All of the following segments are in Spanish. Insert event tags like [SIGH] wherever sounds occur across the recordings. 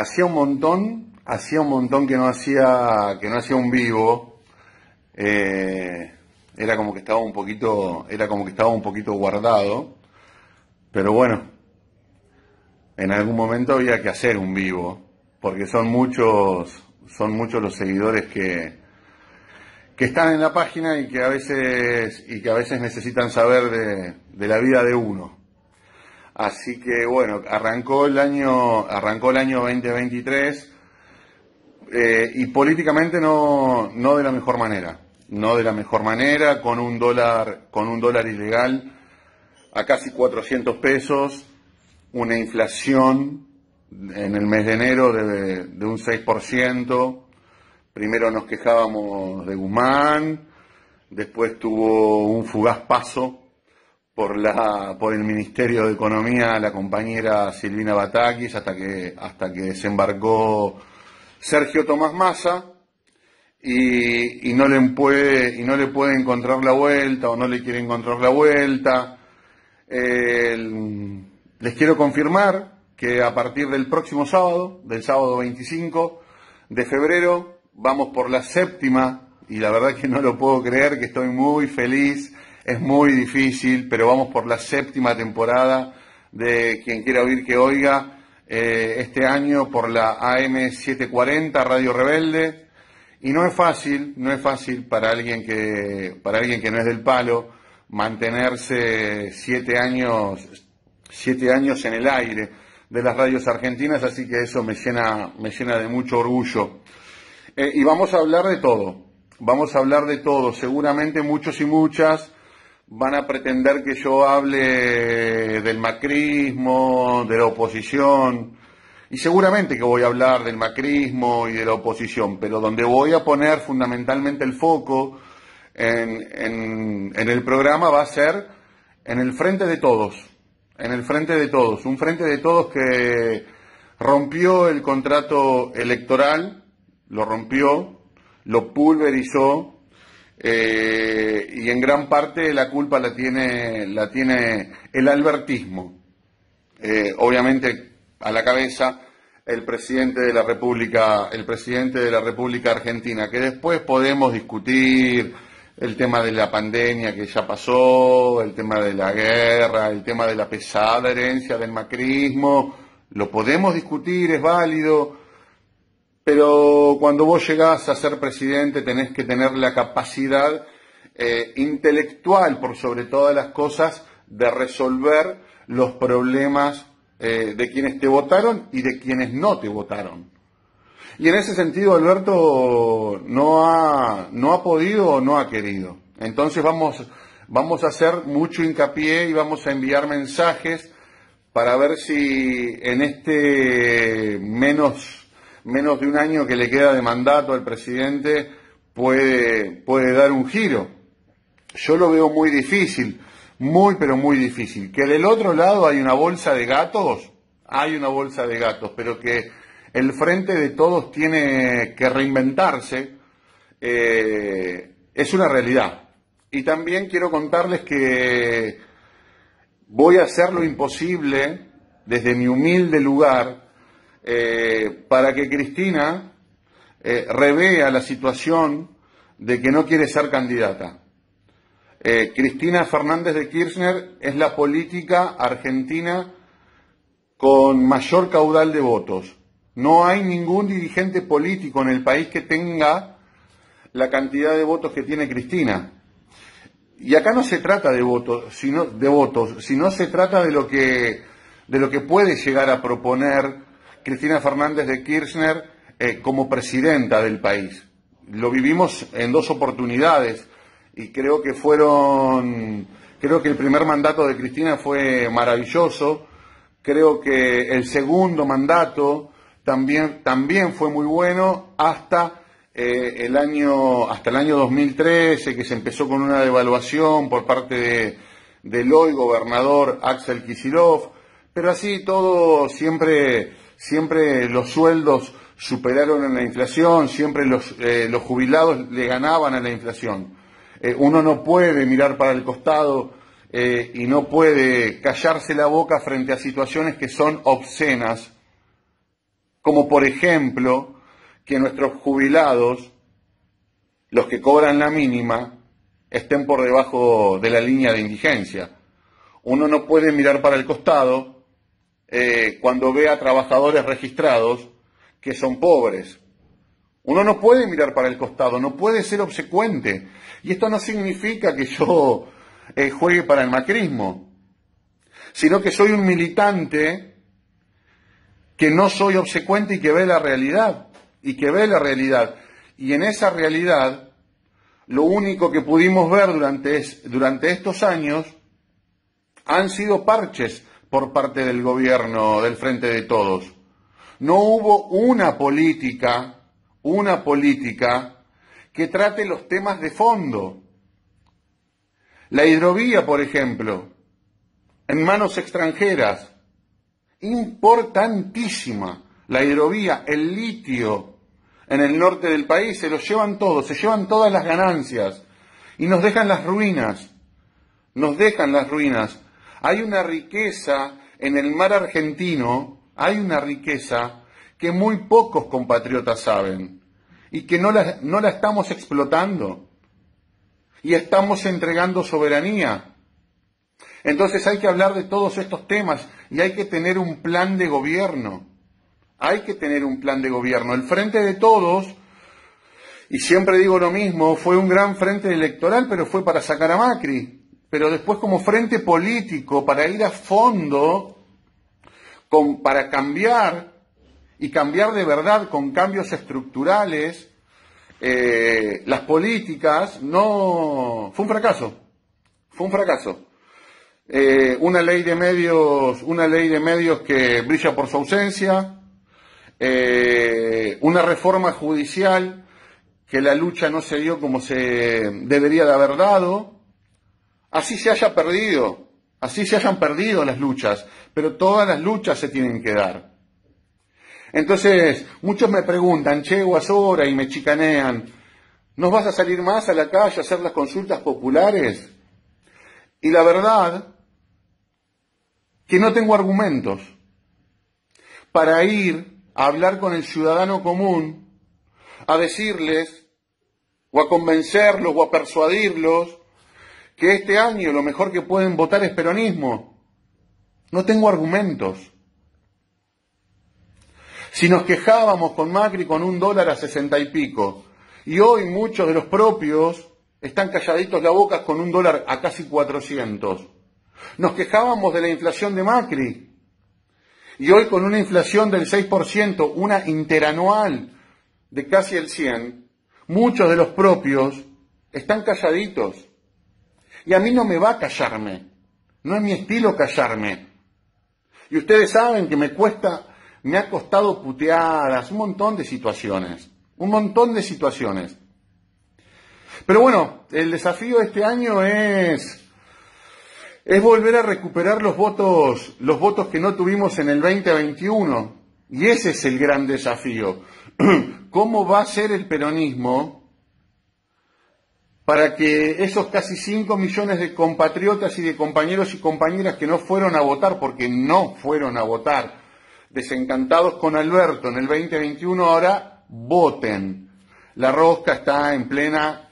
hacía un montón, hacía un montón que no hacía, que no hacía un vivo. Eh, era como que estaba un poquito, era como que estaba un poquito guardado. Pero bueno, en algún momento había que hacer un vivo, porque son muchos, son muchos los seguidores que, que están en la página y que a veces, y que a veces necesitan saber de la vida de uno. Así que bueno, arrancó el año, arrancó el año 2023 eh, y políticamente no, no de la mejor manera, no de la mejor manera, con un dólar, con un dólar ilegal a casi 400 pesos, una inflación en el mes de enero de, de un 6%. Primero nos quejábamos de Guzmán, después tuvo un fugaz paso por, la, por el Ministerio de Economía la compañera Silvina Batakis hasta que, hasta que desembarcó Sergio Tomás Massa y, no le puede, y no le puede encontrar la vuelta o no le quiere encontrar la vuelta. les quiero confirmar que a partir del próximo sábado, del sábado 25 de febrero, vamos por la séptima y la verdad que no lo puedo creer, que estoy muy feliz es muy difícil, pero vamos por la séptima temporada de quien quiera oír que oiga, eh, este año por la AM740 Radio Rebelde. Y no es fácil, no es fácil para alguien que, para alguien que no es del palo, mantenerse siete años, siete años en el aire de las radios argentinas, así que eso me llena, me llena de mucho orgullo. Eh, y vamos a hablar de todo, vamos a hablar de todo, seguramente muchos y muchas van a pretender que yo hable del macrismo, de la oposición, y seguramente que voy a hablar del macrismo y de la oposición, pero donde voy a poner fundamentalmente el foco en, el programa va a ser en el frente de todos, en el frente de todos, un frente de todos que rompió el contrato electoral, lo rompió, lo pulverizó, eh, y en gran parte la culpa la tiene, la tiene el albertismo. Eh, obviamente a la cabeza el presidente de la República, el presidente de la República Argentina, que después podemos discutir el tema de la pandemia que ya pasó, el tema de la guerra, el tema de la pesada herencia del macrismo, lo podemos discutir, es válido, pero cuando vos llegás a ser presidente tenés que tener la capacidad eh, intelectual, por sobre todas las cosas, de resolver los problemas eh, de quienes te votaron y de quienes no te votaron. Y en ese sentido Alberto no ha, no ha podido o no ha querido. Entonces vamos, vamos a hacer mucho hincapié y vamos a enviar mensajes para ver si en este menos menos de un año que le queda de mandato al presidente, puede, dar un giro. Yo lo veo muy difícil, muy pero muy difícil. Que del otro lado hay una bolsa de gatos, hay una bolsa de gatos, pero que el frente de todos tiene que reinventarse, eh, es una realidad. Y también quiero contarles que voy a hacer lo imposible desde mi humilde lugar eh, para que Cristina eh, revea la situación de que no quiere ser candidata. Eh, Cristina Fernández de Kirchner es la política argentina con mayor caudal de votos. No hay ningún dirigente político en el país que tenga la cantidad de votos que tiene Cristina. Y acá no se trata de votos, sino de votos, sino se trata de lo que puede llegar a proponer Cristina Fernández de Kirchner eh, como presidenta del país. Lo vivimos en dos oportunidades y creo que fueron, creo que el primer mandato de Cristina fue maravilloso, creo que el segundo mandato también, también fue muy bueno hasta eh, el año, hasta el año 2013 que se empezó con una devaluación por parte del hoy gobernador Axel Kisilov, pero así todo siempre siempre los sueldos superaron la inflación, siempre eh, los, jubilados le ganaban a la inflación. Eh, uno no puede mirar para el costado eh, y no puede callarse la boca frente a situaciones que son obscenas, como por ejemplo que nuestros jubilados, los que cobran la mínima, estén por debajo de la línea de indigencia. Uno no puede mirar para el costado eh, cuando ve a trabajadores registrados que son pobres. Uno no puede mirar para el costado, no puede ser obsecuente. Y esto no significa que yo eh, juegue para el macrismo, sino que soy un militante que no soy obsecuente y que ve la realidad, y que ve la realidad. Y en esa realidad, lo único que pudimos ver durante, durante estos años han sido parches, por parte del gobierno del Frente de Todos. No hubo una política, una política que trate los temas de fondo. La hidrovía, por ejemplo, en manos extranjeras, importantísima. La hidrovía, el litio en el norte del país, se lo llevan todos, se llevan todas las ganancias y nos dejan las ruinas, nos dejan las ruinas. Hay una riqueza en el mar argentino, hay una riqueza que muy pocos compatriotas saben y que no la, estamos explotando y estamos entregando soberanía. Entonces hay que hablar de todos estos temas y hay que tener un plan de gobierno. Hay que tener un plan de gobierno. El frente de todos, y siempre digo lo mismo, fue un gran frente electoral, pero fue para sacar a Macri pero después como frente político para ir a fondo, para cambiar y cambiar de verdad con cambios estructurales eh, las políticas, no... Fue un fracaso, fue un fracaso. Eh, una ley de medios, una ley de medios que brilla por su ausencia, eh, una reforma judicial que la lucha no se dio como se debería de haber dado, Así se haya perdido, así se hayan perdido las luchas, pero todas las luchas se tienen que dar. Entonces, muchos me preguntan, che, Guasora, y me chicanean, ¿nos vas a salir más a la calle a hacer las consultas populares? Y la verdad, que no tengo argumentos para ir a hablar con el ciudadano común, a decirles, o a convencerlos, o a persuadirlos, que este año lo mejor que pueden votar es peronismo. No tengo argumentos. Si nos quejábamos con Macri con un dólar a sesenta y pico, y hoy muchos de los propios están calladitos la boca con un dólar a casi cuatrocientos. Nos quejábamos de la inflación de Macri, y hoy con una inflación del 6%, una interanual de casi el cien, muchos de los propios están calladitos. Y a mí no me va a callarme. No es mi estilo callarme. Y ustedes saben que me cuesta, me ha costado puteadas, un montón de situaciones. Un montón de situaciones. Pero bueno, el desafío de este año es, es volver a recuperar los votos, los votos que no tuvimos en el 2021. Y ese es el gran desafío. [CLEARS THROAT] ¿Cómo va a ser el peronismo para que esos casi 5 millones de compatriotas y de compañeros y compañeras que no fueron a votar, porque no fueron a votar, desencantados con Alberto en el 2021, ahora voten. La rosca está en plena,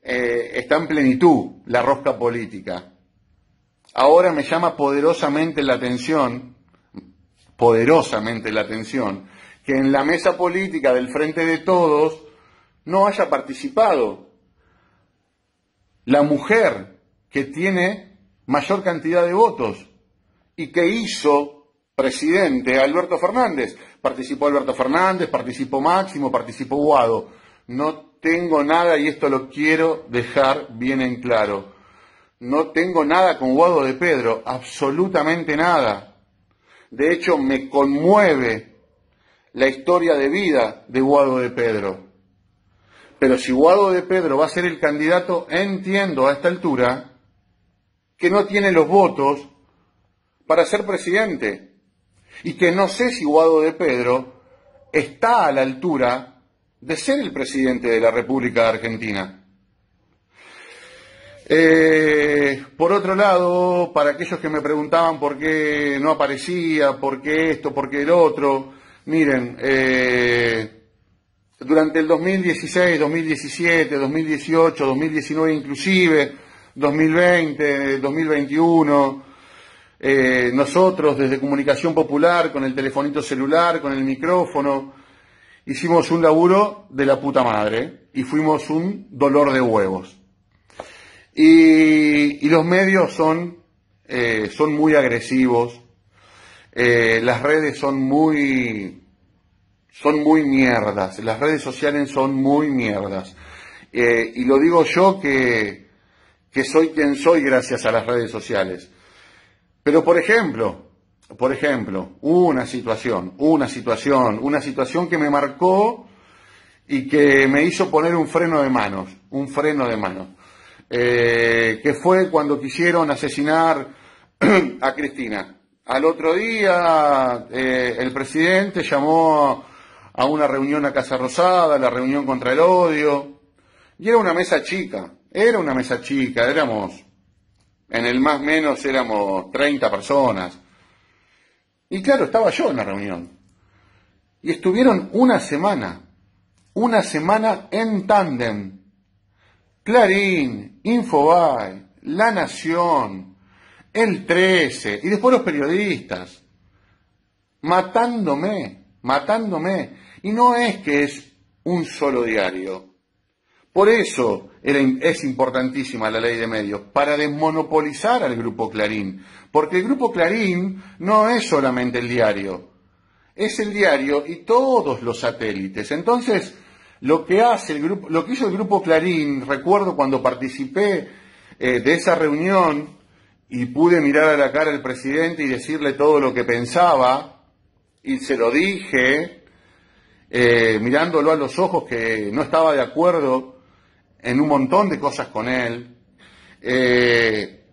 eh, está en plenitud, la rosca política. Ahora me llama poderosamente la atención, poderosamente la atención, que en la mesa política del Frente de Todos no haya participado la mujer que tiene mayor cantidad de votos y que hizo presidente Alberto Fernández. Participó Alberto Fernández, participó Máximo, participó Guado. No tengo nada, y esto lo quiero dejar bien en claro, no tengo nada con Guado de Pedro, absolutamente nada. De hecho, me conmueve la historia de vida de Guado de Pedro. Pero si Guado de Pedro va a ser el candidato, entiendo a esta altura que no tiene los votos para ser presidente y que no sé si Guado de Pedro está a la altura de ser el presidente de la República Argentina. Eh, por otro lado, para aquellos que me preguntaban por qué no aparecía, por qué esto, por qué el otro, miren, eh, durante el 2016, 2017, 2018, 2019 inclusive, 2020, 2021, eh, nosotros desde Comunicación Popular, con el telefonito celular, con el micrófono, hicimos un laburo de la puta madre y fuimos un dolor de huevos. Y, los medios son, eh, son muy agresivos, eh, las redes son muy son muy mierdas, las redes sociales son muy mierdas. Eh, y lo digo yo que, que soy quien soy gracias a las redes sociales. Pero por ejemplo, por ejemplo, una situación, una situación, una situación que me marcó y que me hizo poner un freno de manos, un freno de manos, eh, que fue cuando quisieron asesinar [CLEARS THROAT] a Cristina. Al otro día eh, el presidente llamó a una reunión a Casa Rosada, la reunión contra el odio. Y era una mesa chica, era una mesa chica, éramos, en el más menos éramos 30 personas. Y claro, estaba yo en la reunión. Y estuvieron una semana, una semana en tándem. Clarín, Infobae, La Nación, El 13, y después los periodistas, matándome, matándome. Y no es que es un solo diario. Por eso era, es importantísima la ley de medios, para desmonopolizar al Grupo Clarín. Porque el Grupo Clarín no es solamente el diario, es el diario y todos los satélites. Entonces, lo que hace el grupo, lo que hizo el Grupo Clarín, recuerdo cuando participé eh, de esa reunión y pude mirar a la cara al presidente y decirle todo lo que pensaba, y se lo dije, eh, mirándolo a los ojos que no estaba de acuerdo en un montón de cosas con él, eh,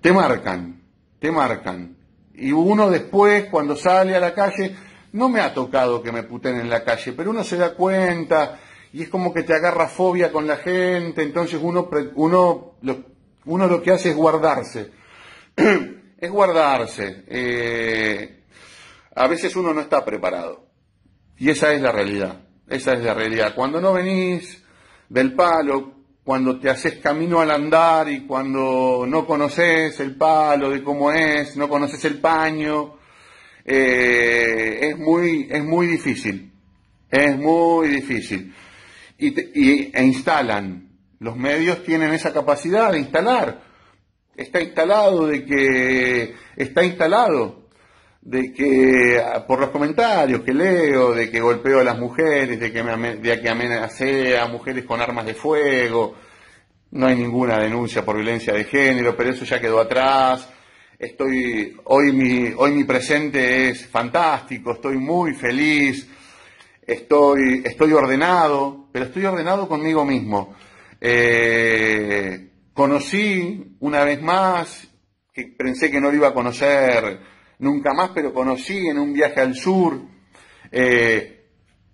te marcan, te marcan. Y uno después, cuando sale a la calle, no me ha tocado que me puten en la calle, pero uno se da cuenta y es como que te agarra fobia con la gente, entonces uno, uno, lo, uno lo que hace es guardarse. [CLEARS THROAT] es guardarse. Eh, a veces uno no está preparado. Y esa es la realidad, esa es la realidad. Cuando no venís del palo, cuando te haces camino al andar y cuando no conoces el palo de cómo es, no conoces el paño, eh, es, muy, es muy difícil, es muy difícil. Y, y, e instalan, los medios tienen esa capacidad de instalar, está instalado de que está instalado de que por los comentarios que leo, de que golpeo a las mujeres, de que, me, que amenacé a mujeres con armas de fuego, no hay ninguna denuncia por violencia de género, pero eso ya quedó atrás. Estoy, hoy mi, mi presente es fantástico, estoy muy feliz, estoy, estoy ordenado, pero estoy ordenado conmigo mismo. Eh, conocí una vez más, que pensé que no lo iba a conocer, nunca más, pero conocí en un viaje al sur eh,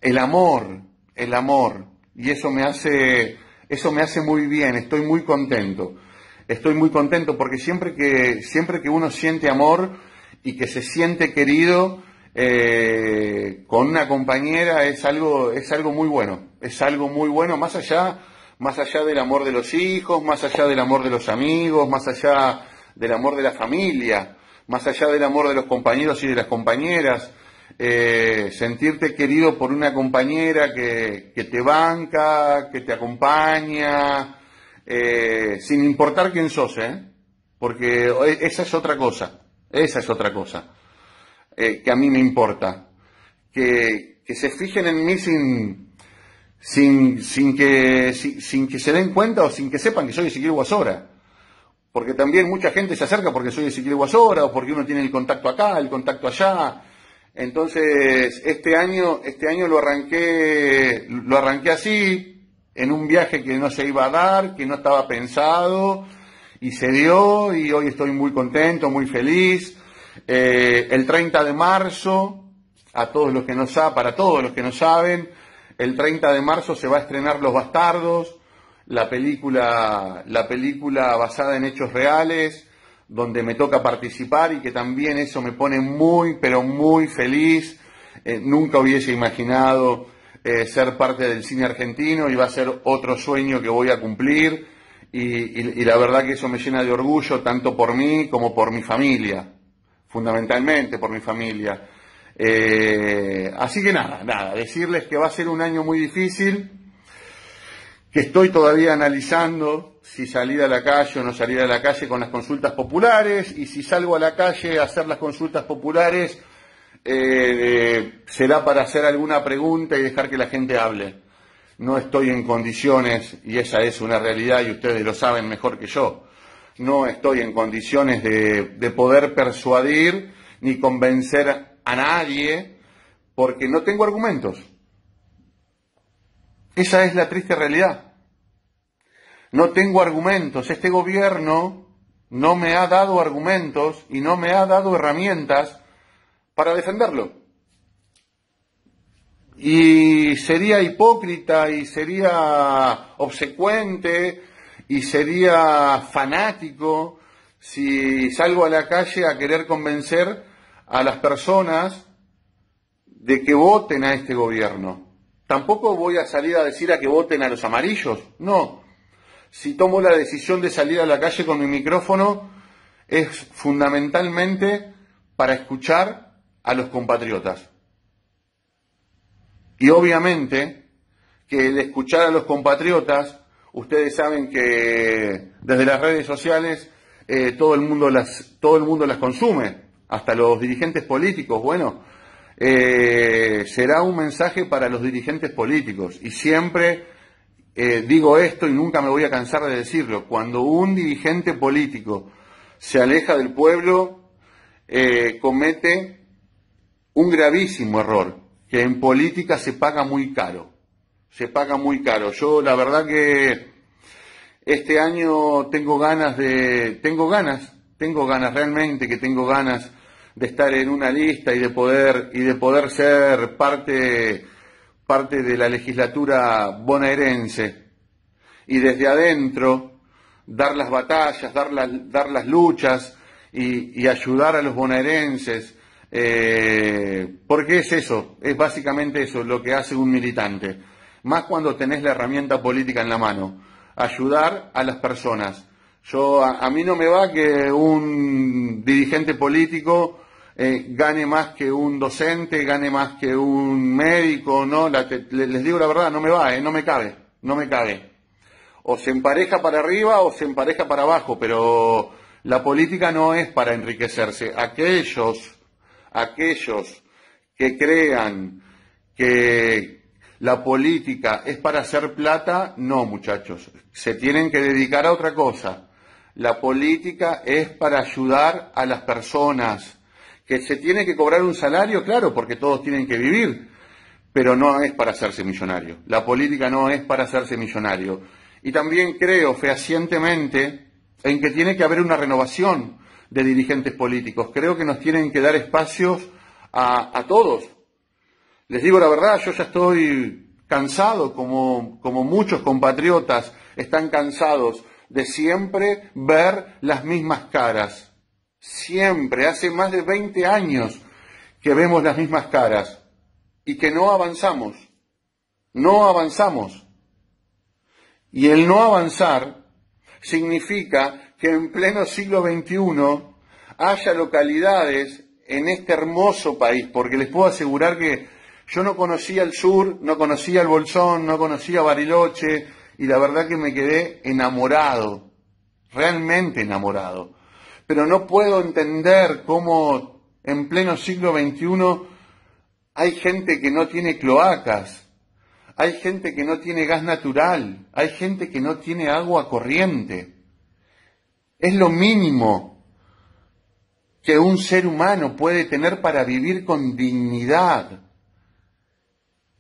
el amor, el amor. Y eso me hace, eso me hace muy bien, estoy muy contento. Estoy muy contento porque siempre que, siempre que uno siente amor y que se siente querido eh, con una compañera es algo, es algo muy bueno. Es algo muy bueno, más allá, más allá del amor de los hijos, más allá del amor de los amigos, más allá del amor de la familia más allá del amor de los compañeros y de las compañeras, eh, sentirte querido por una compañera que, te banca, que te acompaña, eh, sin importar quién sos, ¿eh? porque e, esa es otra cosa, esa es otra cosa eh, que a mí me importa, que, se fijen en mí sin, sin, que, sin, que se den cuenta o sin que sepan que soy Ezequiel Guasora porque también mucha gente se acerca porque soy de Siquiriguasora o porque uno tiene el contacto acá, el contacto allá. Entonces, este año, este año lo arranqué, lo arranqué así, en un viaje que no se iba a dar, que no estaba pensado, y se dio, y hoy estoy muy contento, muy feliz. Eh, el 30 de marzo, a todos los que no saben, para todos los que no saben, el 30 de marzo se va a estrenar Los Bastardos, la película, la película basada en hechos reales, donde me toca participar y que también eso me pone muy, pero muy feliz. Eh, nunca hubiese imaginado eh, ser parte del cine argentino y va a ser otro sueño que voy a cumplir y, la verdad que eso me llena de orgullo tanto por mí como por mi familia, fundamentalmente por mi familia. Eh, así que nada, nada, decirles que va a ser un año muy difícil, que estoy todavía analizando si salir a la calle o no salir a la calle con las consultas populares y si salgo a la calle a hacer las consultas populares eh, será para hacer alguna pregunta y dejar que la gente hable. No estoy en condiciones, y esa es una realidad y ustedes lo saben mejor que yo, no estoy en condiciones de poder persuadir ni convencer a nadie porque no tengo argumentos. Esa es la triste realidad. No tengo argumentos. Este gobierno no me ha dado argumentos y no me ha dado herramientas para defenderlo. Y sería hipócrita y sería obsecuente y sería fanático si salgo a la calle a querer convencer a las personas de que voten a este gobierno. Tampoco voy a salir a decir a que voten a los amarillos. No. Si tomo la decisión de salir a la calle con mi micrófono, es fundamentalmente para escuchar a los compatriotas. Y obviamente que el escuchar a los compatriotas, ustedes saben que desde las redes sociales eh, todo, el mundo las, todo el mundo las consume, hasta los dirigentes políticos. Bueno, eh, será un mensaje para los dirigentes políticos. Y siempre eh, digo esto y nunca me voy a cansar de decirlo. Cuando un dirigente político se aleja del pueblo, eh, comete un gravísimo error, que en política se paga muy caro. Se paga muy caro. Yo la verdad que este año tengo ganas de, tengo ganas, tengo ganas realmente que tengo ganas de estar en una lista y de poder, y de poder ser parte, parte de la legislatura bonaerense. Y desde adentro, dar las batallas, dar, dar las luchas y, ayudar a los bonaerenses. Eh, porque es eso, es básicamente eso lo que hace un militante. Más cuando tenés la herramienta política en la mano. Ayudar a las personas. Yo, a mí no me va que un dirigente político eh, gane más que un docente, gane más que un médico, no, les digo la verdad, no me va, eh, no me cabe, no me cabe. O se empareja para arriba o se empareja para abajo, pero la política no es para enriquecerse. Aquellos, aquellos que crean que la política es para hacer plata, no muchachos, se tienen que dedicar a otra cosa. La política es para ayudar a las personas, que se tiene que cobrar un salario, claro, porque todos tienen que vivir, pero no es para hacerse millonario. La política no es para hacerse millonario. Y también creo fehacientemente en que tiene que haber una renovación de dirigentes políticos. Creo que nos tienen que dar espacios a, todos. Les digo la verdad, yo ya estoy cansado, como, como muchos compatriotas están cansados de siempre ver las mismas caras. Siempre, hace más de 20 años que vemos las mismas caras y que no avanzamos. No avanzamos. Y el no avanzar significa que en pleno siglo XXI haya localidades en este hermoso país, porque les puedo asegurar que yo no conocía el sur, no conocía el Bolsón, no conocía Bariloche, y la verdad que me quedé enamorado, realmente enamorado pero no puedo entender cómo en pleno siglo XXI hay gente que no tiene cloacas, hay gente que no tiene gas natural, hay gente que no tiene agua corriente. Es lo mínimo que un ser humano puede tener para vivir con dignidad.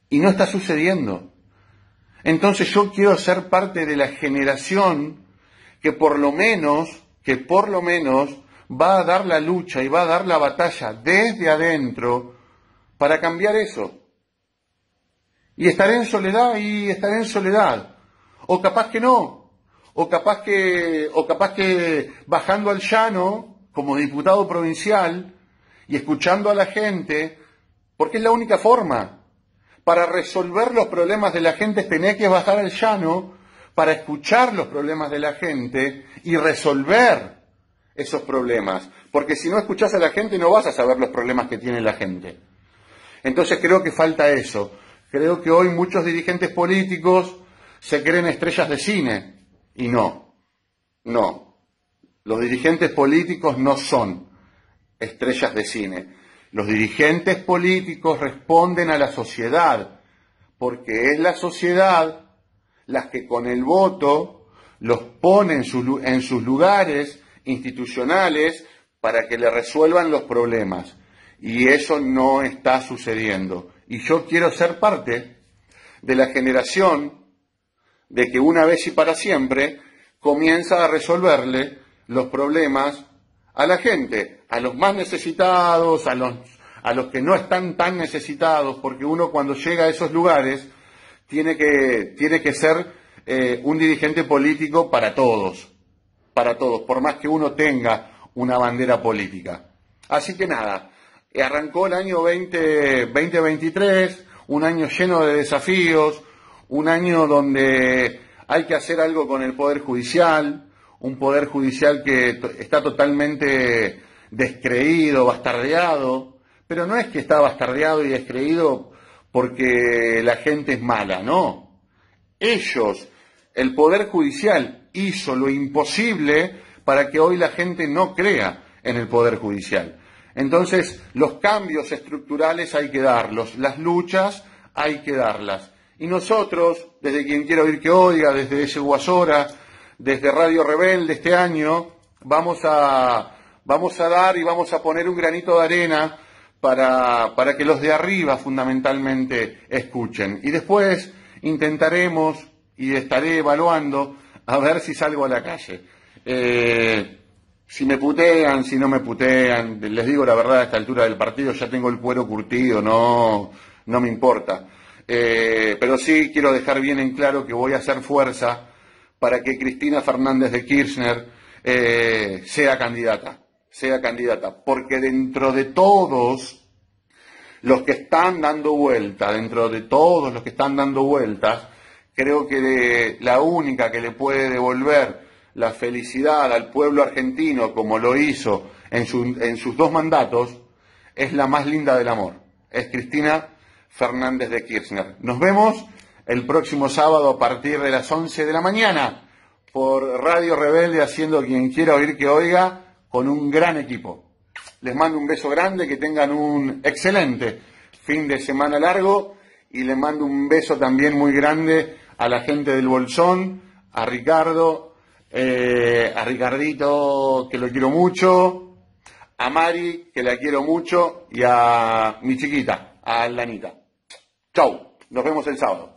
Y no está sucediendo. Entonces yo quiero ser parte de la generación que por lo menos que por lo menos va a dar la lucha y va a dar la batalla desde adentro para cambiar eso. Y estaré en soledad y estaré en soledad. O capaz que no. O capaz que, o capaz que bajando al llano como diputado provincial y escuchando a la gente, porque es la única forma. Para resolver los problemas de la gente tener que bajar al llano para escuchar los problemas de la gente y resolver esos problemas. Porque si no escuchas a la gente no vas a saber los problemas que tiene la gente. Entonces creo que falta eso. Creo que hoy muchos dirigentes políticos se creen estrellas de cine y no. No. Los dirigentes políticos no son estrellas de cine. Los dirigentes políticos responden a la sociedad porque es la sociedad las que con el voto los pone en, sus lugares institucionales para que le resuelvan los problemas. Y eso no está sucediendo. Y yo quiero ser parte de la generación de que una vez y para siempre comienza a resolverle los problemas a la gente, a los más necesitados, a los, a los que no están tan necesitados, porque uno cuando llega a esos lugares tiene que, tiene que ser eh, un dirigente político para todos, para todos, por más que uno tenga una bandera política. Así que nada, eh, arrancó el año 2023, un año lleno de desafíos, un año donde hay que hacer algo con el Poder Judicial, un Poder Judicial que está totalmente descreído, bastardeado, pero no es que está bastardeado y descreído porque la gente es mala, no. Ellos el Poder Judicial hizo lo imposible para que hoy la gente no crea en el Poder Judicial. Entonces, los cambios estructurales hay que darlos, las luchas hay que darlas. Y nosotros, desde quien quiero oír que oiga, desde ese Guasora, desde Radio Rebelde este año, vamos a, dar y vamos a poner un granito de arena para que los de arriba fundamentalmente escuchen. Y después intentaremos y estaré evaluando a ver si salgo a la calle. Eh, si me putean, si no me putean, les digo la verdad a esta altura del partido, ya tengo el cuero curtido, no, no me importa. Eh, pero sí quiero dejar bien en claro que voy a hacer fuerza para que Cristina Fernández de Kirchner eh, sea candidata, sea candidata, porque dentro de todos los que están dando vueltas, dentro de todos los que están dando vueltas, Creo que la única que le puede devolver la felicidad al pueblo argentino, como lo hizo en, en sus dos mandatos, es la más linda del amor. Es Cristina Fernández de Kirchner. Nos vemos el próximo sábado a partir de las 11 de la mañana por Radio Rebelde haciendo quien quiera oír que oiga con un gran equipo. Les mando un beso grande, que tengan un excelente fin de semana largo y les mando un beso también muy grande a la gente del Bolsón, a Ricardo, eh, a Ricardito, que lo quiero mucho, a Mari, que la quiero mucho, y a mi chiquita, a Lanita. Chau, nos vemos el sábado.